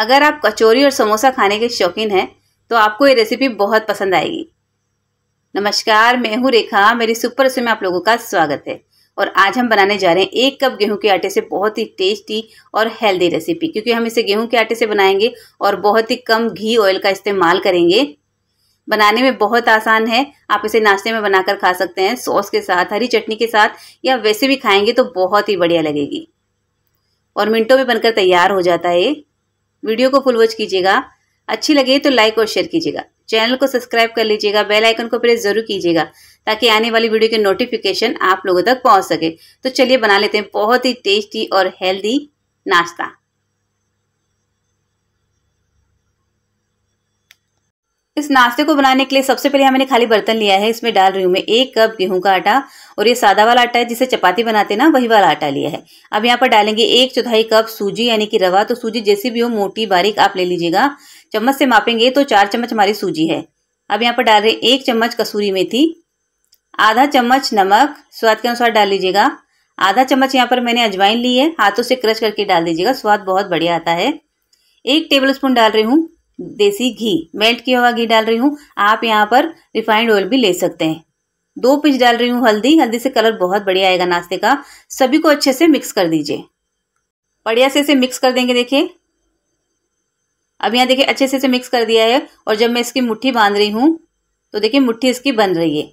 अगर आप कचौरी और समोसा खाने के शौकीन हैं तो आपको ये रेसिपी बहुत पसंद आएगी नमस्कार मैं हूँ रेखा मेरी सुपर रसोई में आप लोगों का स्वागत है और आज हम बनाने जा रहे हैं एक कप गेहूं के आटे से बहुत ही टेस्टी और हेल्दी रेसिपी क्योंकि हम इसे गेहूं के आटे से बनाएंगे और बहुत ही कम घी ऑयल का इस्तेमाल करेंगे बनाने में बहुत आसान है आप इसे नाश्ते में बनाकर खा सकते हैं सॉस के साथ हरी चटनी के साथ या वैसे भी खाएंगे तो बहुत ही बढ़िया लगेगी और मिनटों में बनकर तैयार हो जाता है वीडियो को फुल वॉच कीजिएगा अच्छी लगे तो लाइक और शेयर कीजिएगा चैनल को सब्सक्राइब कर लीजिएगा बेल आइकन को प्रेस जरूर कीजिएगा ताकि आने वाली वीडियो के नोटिफिकेशन आप लोगों तक पहुंच सके तो चलिए बना लेते हैं बहुत ही टेस्टी और हेल्दी नाश्ता इस नाश्ते को बनाने के लिए सबसे पहले मैंने खाली बर्तन लिया है इसमें डाल रही हूँ मैं एक कप गेहूं का आटा और ये सादा वाला आटा है जिसे चपाती बनाते ना वही वाला आटा लिया है अब यहाँ पर डालेंगे एक चौथाई कप सूजी यानी कि रवा तो सूजी जैसी भी हो मोटी बारीक आप ले लीजिएगा चम्मच से मापेंगे तो चार चम्मच हमारी सूजी है अब यहाँ पर डाल रहे एक चम्मच कसूरी मेथी आधा चम्मच नमक स्वाद के अनुसार डाल लीजिएगा आधा चम्मच यहाँ पर मैंने अजवाइन ली है हाथों से क्रश करके डाल दीजिएगा स्वाद बहुत बढ़िया आता है एक टेबल स्पून डाल रही हूँ देसी घी मेल्ट किया हुआ घी डाल रही हूँ आप यहाँ पर रिफाइंड ऑयल भी ले सकते हैं दो पीस डाल रही हूँ हल्दी हल्दी से कलर बहुत बढ़िया आएगा नाश्ते का सभी को अच्छे से मिक्स कर दीजिए बढ़िया से इसे मिक्स कर देंगे देखिए अब यहाँ देखिए अच्छे से इसे मिक्स कर दिया है और जब मैं इसकी मुट्ठी बांध रही हूँ तो देखिए मुट्ठी इसकी बन रही है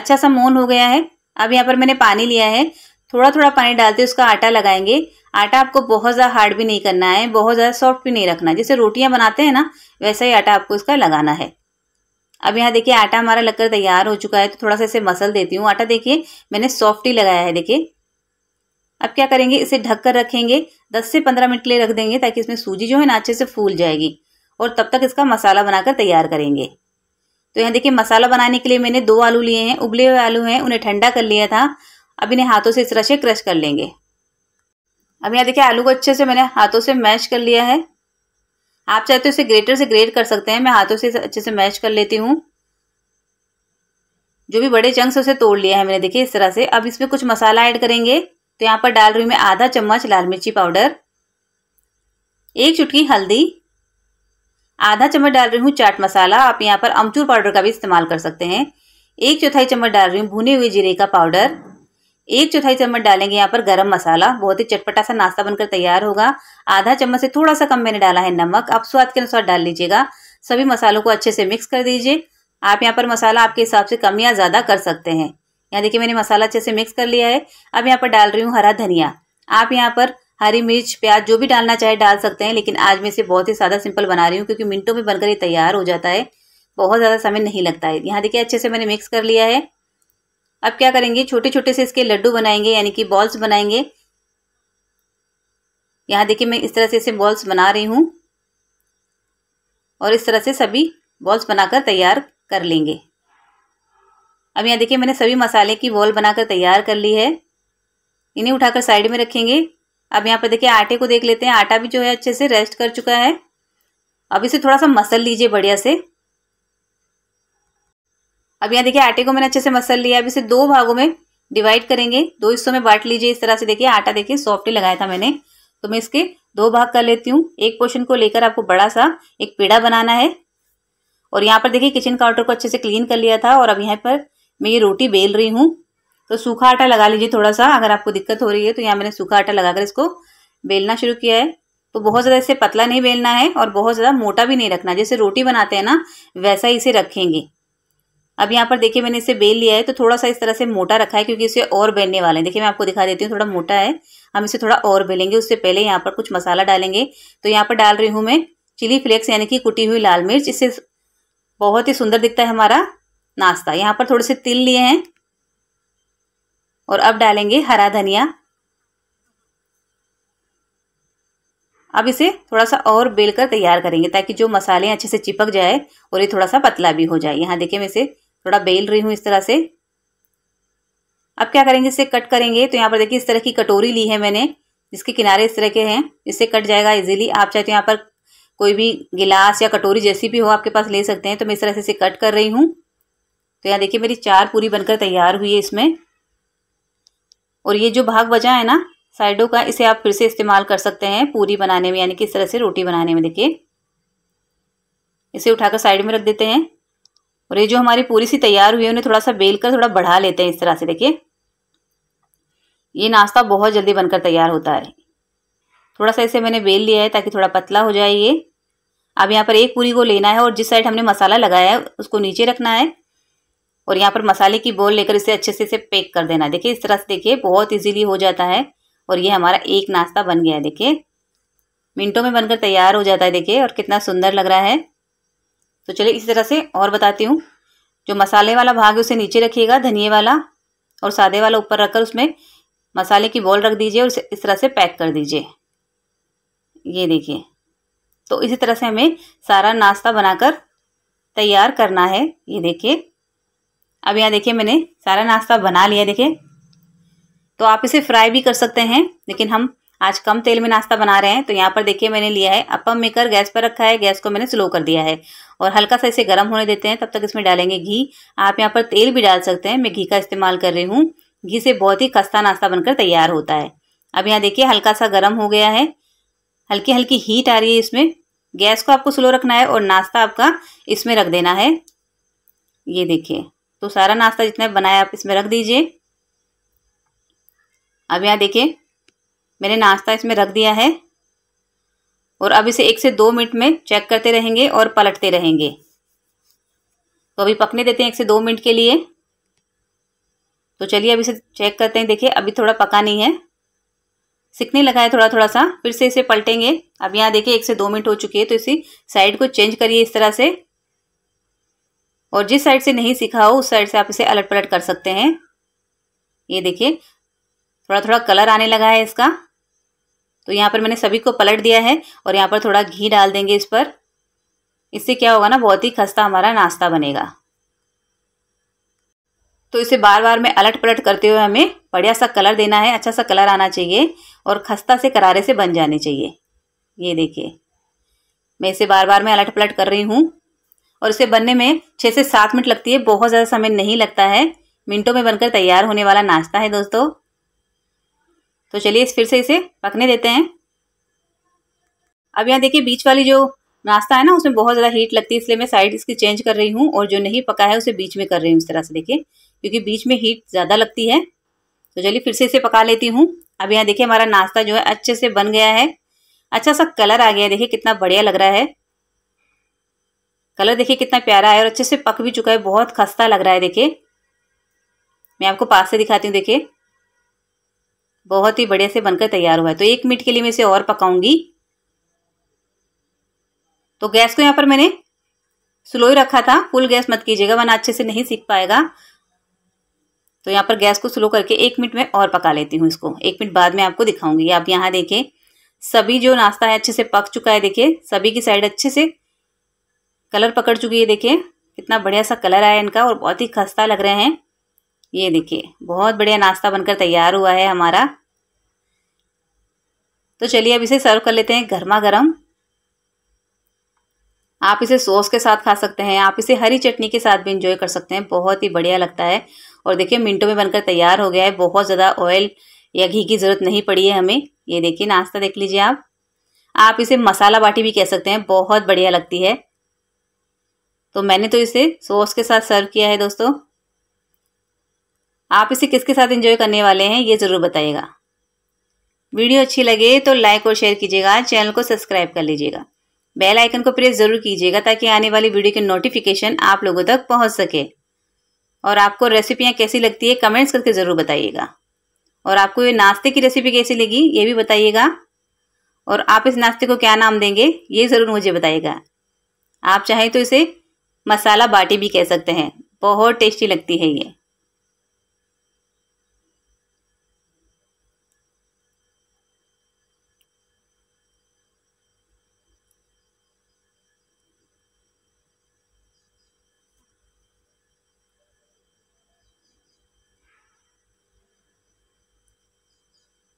अच्छा सा मोन हो गया है अब यहाँ पर मैंने पानी लिया है थोड़ा थोड़ा पानी डालते उसका आटा लगाएंगे आटा आपको बहुत ज़्यादा हार्ड भी नहीं करना है बहुत ज़्यादा सॉफ्ट भी नहीं रखना जैसे रोटियां बनाते हैं ना वैसा ही आटा आपको इसका लगाना है अब यहाँ देखिए आटा हमारा लगकर तैयार हो चुका है तो थोड़ा सा इसे मसल देती हूँ आटा देखिए मैंने सॉफ्ट ही लगाया है देखिए अब क्या करेंगे इसे ढक कर रखेंगे दस से पंद्रह मिनट के लिए रख देंगे ताकि इसमें सूजी जो है ना अच्छे से फूल जाएगी और तब तक इसका मसाला बनाकर तैयार करेंगे तो यहाँ देखिए मसाला बनाने के लिए मैंने दो आलू लिए हैं उबले हुए आलू हैं उन्हें ठंडा कर लिया था अब इन्हें हाथों से इस तरह से क्रश कर लेंगे अब यहाँ देखिए आलू को अच्छे से मैंने हाथों से मैश कर लिया है आप चाहे तो इसे ग्रेटर से ग्रेट कर सकते हैं मैं हाथों से अच्छे से मैश कर लेती हूँ जो भी बड़े चंक्स उसे तोड़ लिया है मैंने देखिए इस तरह से अब इसमें कुछ मसाला ऐड करेंगे तो यहाँ पर डाल रही हूँ मैं आधा चम्मच लाल मिर्ची पाउडर एक चुटकी हल्दी आधा चम्मच डाल रही हूँ चाट मसाला आप यहाँ पर अमचूर पाउडर का भी इस्तेमाल कर सकते हैं एक चौथाई चम्मच डाल रही हूँ भुने हुए जीरे का पाउडर एक चौथाई चम्मच डालेंगे यहाँ पर गरम मसाला बहुत ही चटपटा सा नाश्ता बनकर तैयार होगा आधा चम्मच से थोड़ा सा कम मैंने डाला है नमक आप स्वाद के अनुसार डाल लीजिएगा सभी मसालों को अच्छे से मिक्स कर दीजिए आप यहाँ पर मसाला आपके हिसाब से कम या ज़्यादा कर सकते हैं यहाँ देखिए मैंने मसाला अच्छे से मिक्स कर लिया है अब यहाँ पर डाल रही हूँ हरा धनिया आप यहाँ पर हरी मिर्च प्याज जो भी डालना चाहे डाल सकते हैं लेकिन आज मैं इसे बहुत ही सादा सिंपल बना रही हूँ क्योंकि मिनटों में बनकर ये तैयार हो जाता है बहुत ज़्यादा समय नहीं लगता है यहाँ देखिए अच्छे से मैंने मिक्स कर लिया है अब क्या करेंगे छोटे छोटे से इसके लड्डू बनाएंगे यानी कि बॉल्स बनाएंगे यहाँ देखिए मैं इस तरह से इसे बॉल्स बना रही हूँ और इस तरह से सभी बॉल्स बनाकर तैयार कर लेंगे अब यहाँ देखिए मैंने सभी मसाले की बॉल बनाकर तैयार कर ली है इन्हें उठाकर साइड में रखेंगे अब यहाँ पर देखिए आटे को देख लेते हैं आटा भी जो है अच्छे से रेस्ट कर चुका है अब इसे थोड़ा सा मसल लीजिए बढ़िया से अब यहाँ देखिए आटे को मैंने अच्छे से मसल लिया अब इसे दो भागों में डिवाइड करेंगे दो हिस्सों में बांट लीजिए इस तरह से देखिए आटा देखिए सॉफ्ट ही लगाया था मैंने तो मैं इसके दो भाग कर लेती हूँ एक पोर्शन को लेकर आपको बड़ा सा एक पेड़ा बनाना है और यहाँ पर देखिए किचन काउंटर को अच्छे से क्लीन कर लिया था और अब यहाँ पर मैं ये रोटी बेल रही हूँ तो सूखा आटा लगा लीजिए थोड़ा सा अगर आपको दिक्कत हो रही है तो यहाँ मैंने सूखा आटा लगाकर इसको बेलना शुरू किया है तो बहुत ज़्यादा इसे पतला नहीं बेलना है और बहुत ज़्यादा मोटा भी नहीं रखना जैसे रोटी बनाते हैं ना वैसा ही इसे रखेंगे अब यहाँ पर देखिए मैंने इसे बेल लिया है तो थोड़ा सा इस तरह से मोटा रखा है क्योंकि इसे और बेलने वाले हैं देखिए मैं आपको दिखा देती हूँ थोड़ा मोटा है हम इसे थोड़ा और बेलेंगे उससे पहले यहाँ पर कुछ मसाला डालेंगे तो यहाँ पर डाल रही हूँ मैं चिली फ्लेक्स यानी कि कुटी हुई लाल मिर्च इससे बहुत ही सुंदर दिखता है हमारा नाश्ता यहाँ पर थोड़े से तिल लिए हैं और अब डालेंगे हरा धनिया अब इसे थोड़ा सा और बेल कर तैयार करेंगे ताकि जो मसाले अच्छे से चिपक जाए और ये थोड़ा सा पतला भी हो जाए यहाँ देखिए मैं इसे थोड़ा बेल रही हूँ इस तरह से अब क्या करेंगे इसे कट करेंगे तो यहाँ पर देखिए इस तरह की कटोरी ली है मैंने जिसके किनारे इस तरह के हैं इससे कट जाएगा इजीली आप चाहे तो यहाँ पर कोई भी गिलास या कटोरी जैसी भी हो आपके पास ले सकते हैं तो मैं इस तरह से इसे कट कर रही हूँ तो यहाँ देखिए मेरी चार पूरी बनकर तैयार हुई है इसमें और ये जो भाग बचा है ना साइडों का इसे आप फिर से इस्तेमाल कर सकते हैं पूरी बनाने में यानी कि इस तरह से रोटी बनाने में देखिए इसे उठाकर साइड में रख देते हैं और ये जो हमारी पूरी सी तैयार हुई है उन्हें थोड़ा सा बेल कर थोड़ा बढ़ा लेते हैं इस तरह से देखिए ये नाश्ता बहुत जल्दी बनकर तैयार होता है थोड़ा सा इसे मैंने बेल लिया है ताकि थोड़ा पतला हो जाए ये अब यहाँ पर एक पूरी को लेना है और जिस साइड हमने मसाला लगाया है उसको नीचे रखना है और यहाँ पर मसाले की बोल लेकर इसे अच्छे से इसे पैक कर देना है देखिए इस तरह से देखिए बहुत इजीली हो जाता है और ये हमारा एक नाश्ता बन गया है देखिए मिनटों में बनकर तैयार हो जाता है देखिए और कितना सुंदर लग रहा है तो चलिए इसी तरह से और बताती हूँ जो मसाले वाला भाग है उसे नीचे रखिएगा धनिए वाला और सादे वाला ऊपर रखकर उसमें मसाले की बॉल रख दीजिए और इस तरह से पैक कर दीजिए ये देखिए तो इसी तरह से हमें सारा नाश्ता बनाकर तैयार करना है ये देखिए अब यहाँ देखिए मैंने सारा नाश्ता बना लिया देखिए तो आप इसे फ्राई भी कर सकते हैं लेकिन हम आज कम तेल में नाश्ता बना रहे हैं तो यहाँ पर देखिए मैंने लिया है अपम मेकर गैस पर रखा है गैस को मैंने स्लो कर दिया है और हल्का सा इसे गर्म होने देते हैं तब तक इसमें डालेंगे घी आप यहाँ पर तेल भी डाल सकते हैं मैं घी का इस्तेमाल कर रही हूँ घी से बहुत ही खस्ता नाश्ता बनकर तैयार होता है अब यहाँ देखिए हल्का सा गर्म हो गया है हल्की हल्की हीट आ रही है इसमें गैस को आपको स्लो रखना है और नाश्ता आपका इसमें रख देना है ये देखिए तो सारा नाश्ता जितना बनाया आप इसमें रख दीजिए अब यहाँ देखिए मैंने नाश्ता इसमें रख दिया है और अब इसे एक से दो मिनट में चेक करते रहेंगे और पलटते रहेंगे तो अभी पकने देते हैं एक से दो मिनट के लिए तो चलिए अब इसे चेक करते हैं देखिए अभी थोड़ा पका नहीं है सिकने लगा है थोड़ा थोड़ा सा फिर से इसे पलटेंगे अब यहाँ देखिए एक से दो मिनट हो चुकी है तो इसी साइड को चेंज करिए इस तरह से और जिस साइड से नहीं सीखा हो उस साइड से आप इसे अलट पलट कर सकते हैं ये देखिए थोड़ा थोड़ा कलर आने लगा है इसका तो यहाँ पर मैंने सभी को पलट दिया है और यहाँ पर थोड़ा घी डाल देंगे इस पर इससे क्या होगा ना बहुत ही खस्ता हमारा नाश्ता बनेगा तो इसे बार बार में अलट पलट करते हुए हमें बढ़िया सा कलर देना है अच्छा सा कलर आना चाहिए और खस्ता से करारे से बन जाने चाहिए ये देखिए मैं इसे बार बार में अलट पलट कर रही हूँ और इसे बनने में छः से सात मिनट लगती है बहुत ज़्यादा समय नहीं लगता है मिनटों में बनकर तैयार होने वाला नाश्ता है दोस्तों तो चलिए फिर से इसे पकने देते हैं अब यहाँ देखिए बीच वाली जो नाश्ता है ना उसमें बहुत ज़्यादा हीट लगती है इसलिए मैं साइड इसकी चेंज कर रही हूँ और जो नहीं पका है उसे बीच में कर रही हूँ इस तरह से देखिए क्योंकि बीच में हीट ज़्यादा लगती है तो चलिए फिर से इसे पका लेती हूँ अब यहाँ देखिए हमारा नाश्ता जो है अच्छे से बन गया है अच्छा सा कलर आ गया है देखिए कितना बढ़िया लग रहा है कलर देखिए कितना प्यारा है और अच्छे से पक भी चुका है बहुत खस्ता लग रहा है देखिए मैं आपको पास से दिखाती हूँ देखिए बहुत ही बढ़िया से बनकर तैयार हुआ है तो एक मिनट के लिए मैं इसे और पकाऊंगी तो गैस को यहाँ पर मैंने स्लो ही रखा था फुल गैस मत कीजिएगा वरना अच्छे से नहीं सीख पाएगा तो यहाँ पर गैस को स्लो करके एक मिनट में और पका लेती हूँ इसको एक मिनट बाद में आपको दिखाऊंगी आप यहाँ देखें सभी जो नाश्ता है अच्छे से पक चुका है देखिए सभी की साइड अच्छे से कलर पकड़ चुकी है देखिए कितना बढ़िया सा कलर आया इनका और बहुत ही खस्ता लग रहे हैं ये देखिए बहुत बढ़िया नाश्ता बनकर तैयार हुआ है हमारा तो चलिए अब इसे सर्व कर लेते हैं गर्मा गर्म आप इसे सॉस के साथ खा सकते हैं आप इसे हरी चटनी के साथ भी इंजॉय कर सकते हैं बहुत ही बढ़िया लगता है और देखिए मिनटों में बनकर तैयार हो गया है बहुत ज़्यादा ऑयल या घी की ज़रूरत नहीं पड़ी है हमें ये देखिए नाश्ता देख लीजिए आप आप इसे मसाला बाटी भी कह सकते हैं बहुत बढ़िया लगती है तो मैंने तो इसे सॉस के साथ सर्व किया है दोस्तों आप इसे किसके साथ एंजॉय करने वाले हैं ये ज़रूर बताइएगा वीडियो अच्छी लगे तो लाइक और शेयर कीजिएगा चैनल को सब्सक्राइब कर लीजिएगा बेल आइकन को प्रेस ज़रूर कीजिएगा ताकि आने वाली वीडियो की नोटिफिकेशन आप लोगों तक पहुंच सके और आपको रेसिपियाँ कैसी लगती है कमेंट्स करके ज़रूर बताइएगा और आपको ये नाश्ते की रेसिपी कैसी लगी ये भी बताइएगा और आप इस नाश्ते को क्या नाम देंगे ये ज़रूर मुझे बताइएगा आप चाहें तो इसे मसाला बाटी भी कह सकते हैं बहुत टेस्टी लगती है ये